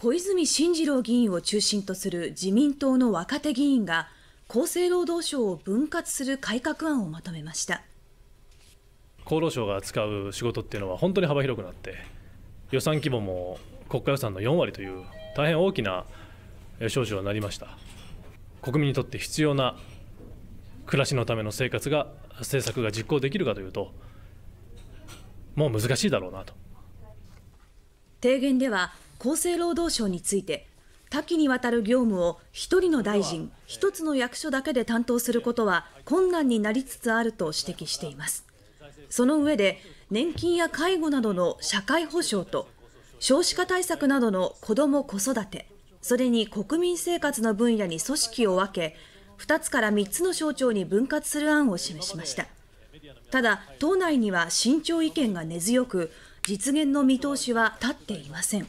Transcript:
小泉進次郎議員を中心とする自民党の若手議員が厚生労働省を分割する改革案をまとめました厚労省が扱う仕事っていうのは本当に幅広くなって予算規模も国家予算の4割という大変大きな少女になりました国民にとって必要な暮らしのための生活が政策が実行できるかというともう難しいだろうなと提言では厚生労働省について多岐にわたる業務を1人の大臣1つの役所だけで担当することは困難になりつつあると指摘していますその上で年金や介護などの社会保障と少子化対策などの子ども子育てそれに国民生活の分野に組織を分け2つから3つの省庁に分割する案を示しましたただ党内には慎重意見が根強く実現の見通しは立っていません